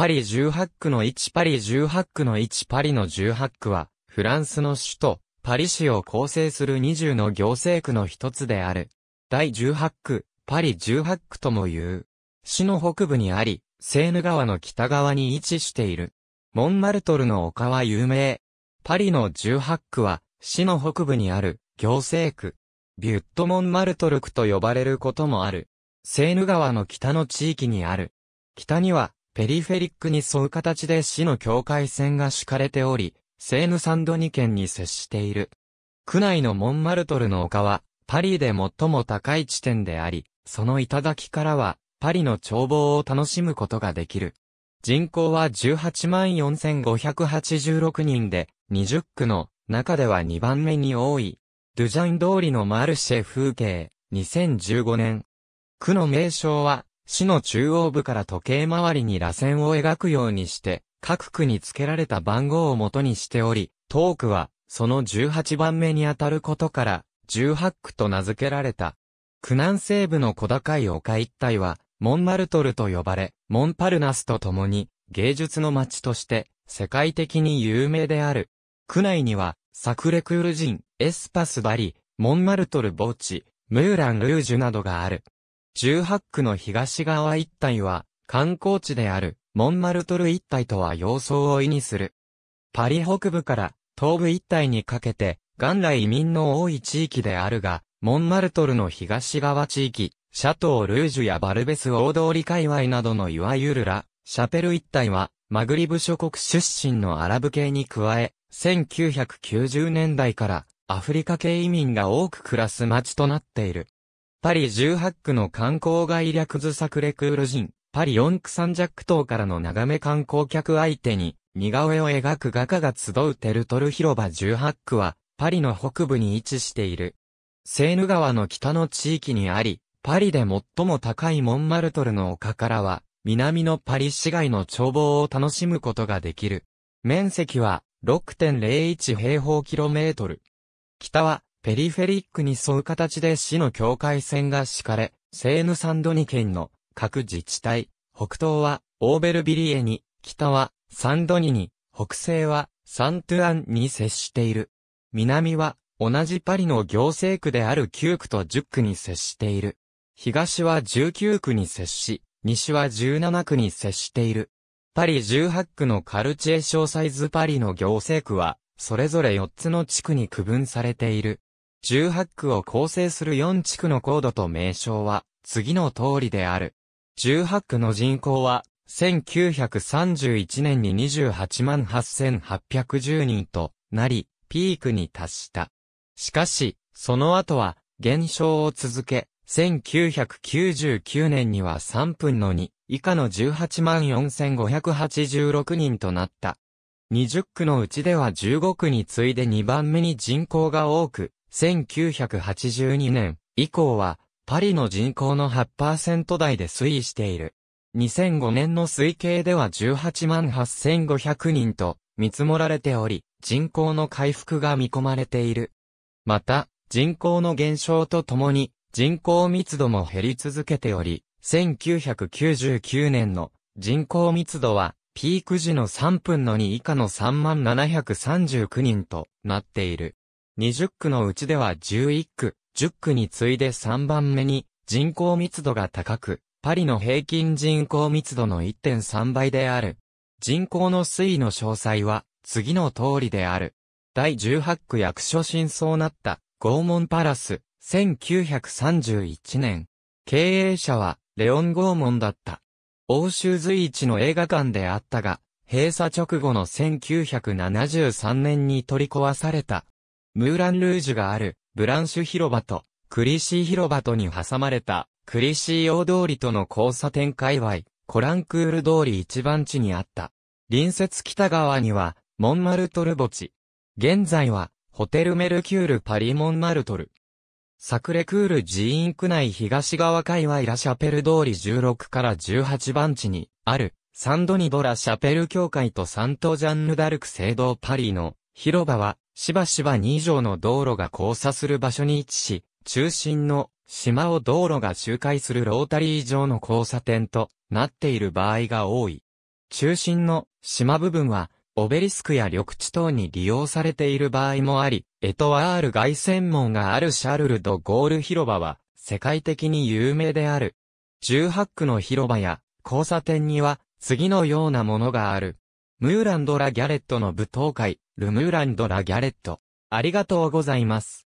パリ18区の1パリ18区の1パリの18区は、フランスの首都、パリ市を構成する20の行政区の一つである。第18区、パリ18区とも言う。市の北部にあり、セーヌ川の北側に位置している。モンマルトルの丘は有名。パリの18区は、市の北部にある、行政区。ビュットモンマルトル区と呼ばれることもある。セーヌ川の北の地域にある。北には、ペリフェリックに沿う形で市の境界線が敷かれており、セーヌサンドニ県に接している。区内のモンマルトルの丘は、パリで最も高い地点であり、その頂からは、パリの眺望を楽しむことができる。人口は184,586人で、20区の中では2番目に多い。ドゥジャン通りのマルシェ風景、2015年。区の名称は、市の中央部から時計回りに螺旋を描くようにして、各区に付けられた番号を元にしており、当区は、その18番目にあたることから、18区と名付けられた。区南西部の小高い丘一帯は、モンマルトルと呼ばれ、モンパルナスと共に、芸術の街として、世界的に有名である。区内には、サクレクール人、エスパスバリ、モンマルトル墓地、ムーラン・ルージュなどがある。18区の東側一帯は、観光地である、モンマルトル一帯とは様相を意味する。パリ北部から東部一帯にかけて、元来移民の多い地域であるが、モンマルトルの東側地域、シャトー・ルージュやバルベス大通り界隈などのいわゆるラ・シャペル一帯は、マグリブ諸国出身のアラブ系に加え、1990年代からアフリカ系移民が多く暮らす街となっている。パリ18区の観光外略図作レクール人、パリ4区三弱島からの眺め観光客相手に、似顔絵を描く画家が集うテルトル広場18区は、パリの北部に位置している。セーヌ川の北の地域にあり、パリで最も高いモンマルトルの丘からは、南のパリ市街の眺望を楽しむことができる。面積は6.01平方キロメートル。北はペリフェリックに沿う形で市の境界線が敷かれ、セーヌサンドニ県の各自治体、北東はオーベルビリエに、北はサンドニに、北西はサントゥアンに接している。南は同じパリの行政区である9区と10区に接している。東は19区に接し、西は17区に接している。パリ18区のカルチエ小サイズパリの行政区は、それぞれ4つの地区に区分されている。18区を構成する4地区の高度と名称は、次の通りである。18区の人口は、1931年に28万8810人となり、ピークに達した。しかし、その後は、減少を続け、1999年には3分の2以下の18万4586人となった。20区のうちでは15区に次いで2番目に人口が多く、1982年以降は、パリの人口の8%台で推移している。2005年の推計では18万8500人と見積もられており、人口の回復が見込まれている。また、人口の減少とともに、人口密度も減り続けており、1999年の人口密度は、ピーク時の3分の2以下の3739人となっている。20区のうちでは11区、10区に次いで3番目に人口密度が高く、パリの平均人口密度の1.3倍である。人口の推移の詳細は次の通りである。第18区役所真相なった拷問パラス、1931年。経営者はレオン・拷問だった。欧州随一の映画館であったが、閉鎖直後の1973年に取り壊されたムーランルージュがある、ブランシュ広場と、クリシー広場とに挟まれた、クリシー大通りとの交差点界隈、コランクール通り一番地にあった。隣接北側には、モンマルトル墓地。現在は、ホテルメルキュールパリモンマルトル。サクレクール寺院区内東側界隈ラシャペル通り16から18番地にあるサンドニドラシャペル教会とサントジャンヌダルク聖堂パリの広場は、しばしば2以上の道路が交差する場所に位置し、中心の島を道路が周回するロータリー上の交差点となっている場合が多い。中心の島部分は、オベリスクや緑地等に利用されている場合もあり、エトワール外線門があるシャルル・ド・ゴール広場は、世界的に有名である。18区の広場や交差点には、次のようなものがある。ムーランド・ラ・ギャレットの舞踏会、ルムーランド・ラ・ギャレット。ありがとうございます。